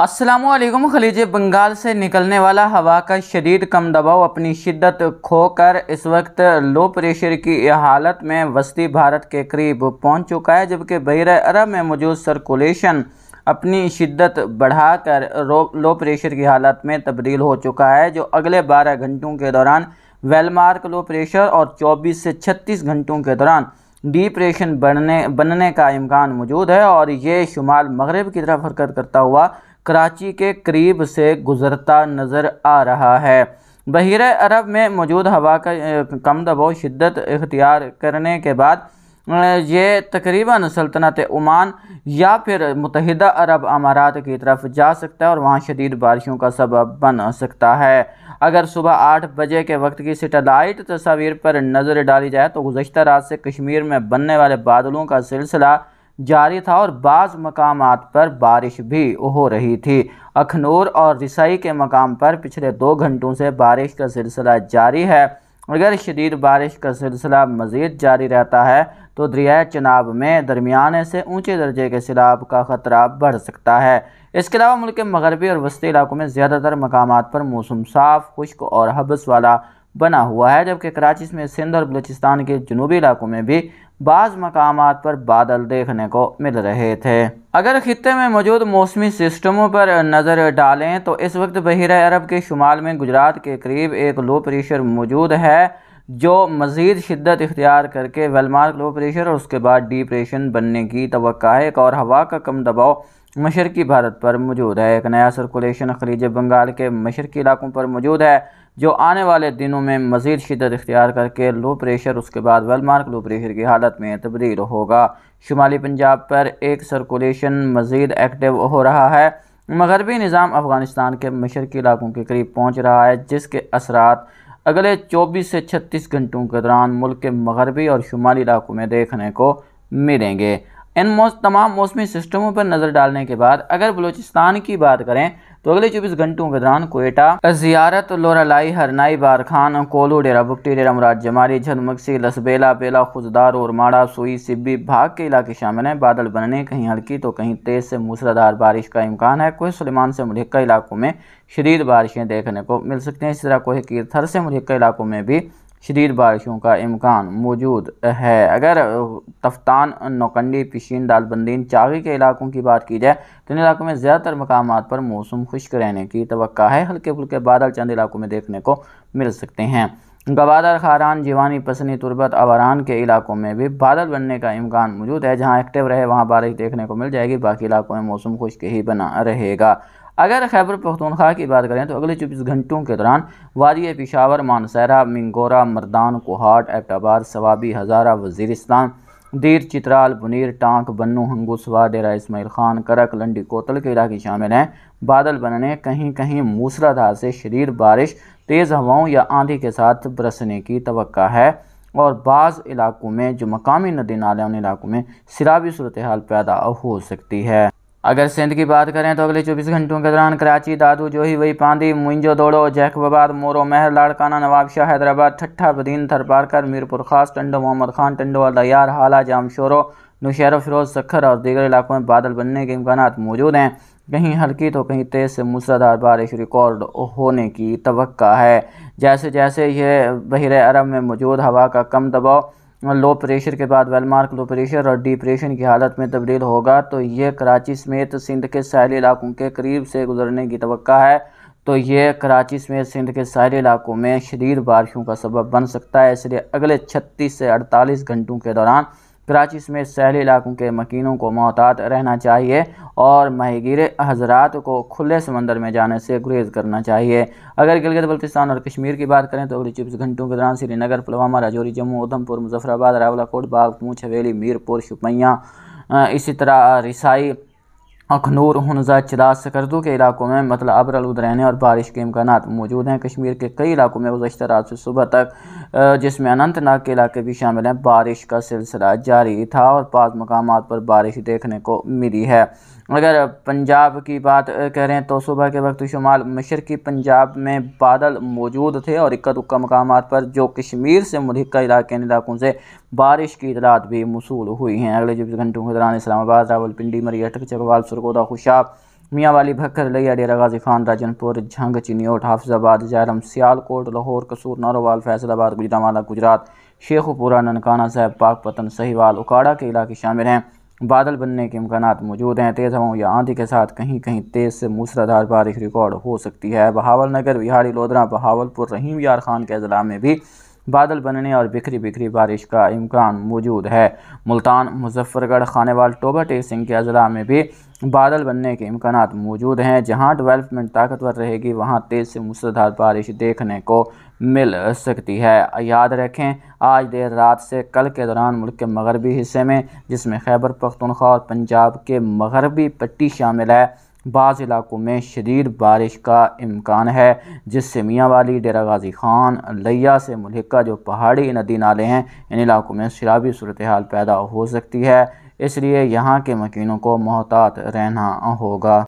असलम खलीज बंगाल से निकलने वाला हवा का शदीद कम दबाव अपनी शिद्दत खोकर इस वक्त लो प्रेशर की हालत में वस्ती भारत के करीब पहुंच चुका है जबकि बहर अरब में मौजूद सर्कुलेशन अपनी शिद्दत बढ़ाकर लो प्रेशर की हालत में तब्दील हो चुका है जो अगले 12 घंटों के दौरान वेलमार्क लो प्रेशर और 24 से 36 घंटों के दौरान डिप्रेशन बनने बनने का इम्कान मौजूद है और ये शुमाल मगरब की तरफ हरकत करता हुआ कराची के करीब से गुज़रता नज़र आ रहा है बहिर अरब में मौजूद हवा का कम दबाव शिद्दत इख्तियार करने के बाद ये तकरीबन सल्तनत ओमान या फिर मुतहदा अरब अमारात की तरफ जा सकता है और वहाँ शदीद बारिशों का सबब बन सकता है अगर सुबह आठ बजे के वक्त की सेटेलाइट तस्वीर पर नज़र डाली जाए तो गुजशत रात से कश्मीर में बनने वाले बादलों का सिलसिला जारी था और बाज़ मकाम पर बारिश भी हो रही थी अखनूर और रिसाई के मकाम पर पिछले दो घंटों से बारिश का सिलसिला जारी है अगर शदीद बारिश का सिलसिला मज़ीद जारी रहता है तो दरिया चनाब में दरमियाने से ऊँचे दर्जे के सैलाब का ख़तरा बढ़ सकता है इसके अलावा मुल्क के मगरबी और वस्ती इलाकों में ज़्यादातर मकाम पर मौसम साफ़ खुश्क और हबस वाला बना हुआ है जबकि कराची में सिंध और बलूचिस्तान के जनूबी इलाकों में भी बाज़ मकाम पर बादल देखने को मिल रहे थे अगर खत्े में मौजूद मौसमी सिस्टमों पर नज़र डालें तो इस वक्त बहर अरब के शुमाल में गुजरात के करीब एक लो प्रेशर मौजूद है जो मज़ीद शिद्दत इख्तियार करके वेलमार्क लो प्रेशर और उसके बाद डिप्रेशन बनने की तो है एक और हवा का कम दबाव मशरकी भारत पर मौजूद है एक नया सर्कुलेशन खलीज बंगाल के मशरकी इलाकों पर मौजूद है जो आने वाले दिनों में मज़ीद शिदत इख्तियार करके लो प्रेशर उसके बाद वेलमार्क लो प्रेशर की हालत में तब्दील होगा शुमाली पंजाब पर एक सर्कुलेशन मज़ीद एक्टिव हो रहा है मगरबी निज़ाम अफ़गानिस्तान के मशरकी इलाकों के करीब पहुँच रहा है जिसके असरा अगले चौबीस से छत्तीस घंटों के दौरान मुल्क के मगरबी और शुमाली इलाकों में देखने को मिलेंगे इन तमाम मौसमी सिस्टमों पर नज़र डालने के बाद अगर बलूचिस्तान की बात करें तो अगले चौबीस घंटों के दौरान कोयटा जियारत लोरालाई हरनाई बारखान कोलो डेरा बुकटी डेरा मुराद जमारी झदमक्सी लसबेला बेला खुजदार और माड़ा सुई सिब्बी भाग के इलाके शामिल हैं बादल बनने कहीं हल्की तो कहीं तेज़ से मूसलाधार बारिश का इम्कान है कोहे सलेमान से मुलिका इलाकों में शदीद बारिशें देखने को मिल सकती हैं इस तरह कोई कीर्थर से मुलिका इलाकों में भी शदीद बारिशों का इम्कान मौजूद है अगर तफ्तान नौकंडी पिशीन दालबंदीन चावी के इलाकों की बात की जाए तो इन इलाकों में ज़्यादातर मकाम पर मौसम खुश्क रहने की तो है हल्के फुल्के बादल चंद इलाकों में देखने को मिल सकते हैं गवादर खारान जीवानी पसनी तुरबत अवरान के इलाकों में भी बादल बनने का इम्कान मौजूद है जहां एक्टिव रहे वहां बारिश देखने को मिल जाएगी बाकी इलाकों में मौसम खुश्क ही बना रहेगा अगर खैबर पख्तूनख्वा की बात करें तो अगले चौबीस घंटों के दौरान वादी पिशावर मानसरा मिंगोरा मर्दान कोहाट एबटाबाद सवाबी हज़ारा वजीरस्तान दीर चित्राल बुनीर टांक बन्नू हंगूसवा डेरा इसमाइल खान करक लंडी कोतल के इलाके शामिल हैं बादल बनने कहीं कहीं मूसलाधार से शरीर बारिश तेज़ हवाओं या आंधी के साथ बरसने की तो है और बाज़ इलाकों में जो मकामी नदी नाले उन इलाकों में शराबी सूरत हाल पैदा हो सकती है अगर सिंध की बात करें तो अगले 24 घंटों के दौरान कराची दादू जोही वही पांदी मुंजो दोड़ो जैकबाबाद मोरो महर लाड़काना नवाबशाह हैदराबाद ठट्ठा बदीन थरपारकर मीरपुर खास टंडो मोहम्मद खान टंडो अदयार हाला जामशोरो नुशहर फिरोज सखर और दीगर इलाकों में बादल बनने के इम्कान मौजूद हैं कहीं हल्की तो कहीं तेज़ से मूसलाधार बारिश रिकॉर्ड होने की तो है जैसे जैसे ये बहर अरब में मौजूद हवा का कम दबाव लो प्रेशर के बाद वेलमार्क लो प्रेशर और डिप्रेशन की हालत में तब्दील होगा तो यह कराची समेत सिंध के साहली इलाकों के करीब से गुजरने की तो है तो ये कराची समेत सिंध के सारे इलाकों में शदीद बारिशों का सबब बन सकता है इसलिए अगले छत्तीस से अड़तालीस घंटों के दौरान कराची समेत सहली इलाकों के मकीनों को मोहतात रहना चाहिए और माहगीर हजरात को खुले समंदर में जाने से गुरेज करना चाहिए अगर गिलगित बल्तिस्तान और कश्मीर की बात करें तो अगले चौबीस घंटों के दौरान श्रीनगर पुलवामा राजौरी जम्मू उधमपुर मुजफ्फराबाद रावलाकोट बागपूछ हवेली मीरपुर शुपैया इसी तरह रिसाई अखनूर हनजा चिराज सकरदू के इलाकों में मतलब अबरलूद रहने और बारिश के इम्कान मौजूद हैं कश्मीर के कई इलाकों में गुजशत रात से सुबह तक जिसमें अनंतनाग के इलाके भी शामिल हैं बारिश का सिलसिला जारी था और बाद मकाम पर बारिश देखने को मिली है अगर पंजाब की बात करें तो सुबह के वक्त शुमाल मशरकी पंजाब में बादल मौजूद थे और इक्का दुक्का मकाम पर जो कश्मीर से मुलिका इलाके इलाकों से बारिश की इतलात भी मसूल हुई हैं अगले चौबीस घंटों के दौरान इस्लामाबाद रावलपिंडी मरियटक चकवाल सुरगोदा खुशाब मियाँ वाली भक्कर लिया डेरा गाजी खान राजनपुर झंग चिनीट हाफजाबाद जैरम सियालकोट लाहौर कसूर नारोवाल फैसलाबाद गुजरावाला गुजरात शेखपुरा ननकाना साहब पाक पतन सहीवाल उकाड़ा के इलाके शामिल हैं बादल बनने के इम्कान मौजूद हैं तेज़ हवाओं या आंधी के साथ कहीं कहीं तेज़ से मूसलाधार बारिश रिकॉर्ड हो सकती है बहावल नगर बिहारी लोधरा बहावलपुर रहीम यार खान के अजला में भी बादल बनने और बिखरी बिखरी बारिश का इम्कान मौजूद है मुल्तान मुजफ्फरगढ़ खानेवाल टोबा सिंह के अजला में भी बादल बनने के इम्कान मौजूद हैं जहां डेवलपमेंट ताकतवर रहेगी वहां तेज़ से मूसलाधार बारिश देखने को मिल सकती है याद रखें आज देर रात से कल के दौरान मुल्क के मगरबी हिस्से में जिसमें खैबर पख्तनख्वा और पंजाब के मगरबी पट्टी शामिल है बाज़ इलाकों में शदीद बारिश का इम्कान है जिससे मियाँ वाली डेरा गाजी खान लिया से मलिका जो पहाड़ी नदी नाले हैं इन इलाकों में शराबी सूरत हाल पैदा हो सकती है इसलिए यहाँ के मकिनों को मोहतात रहना होगा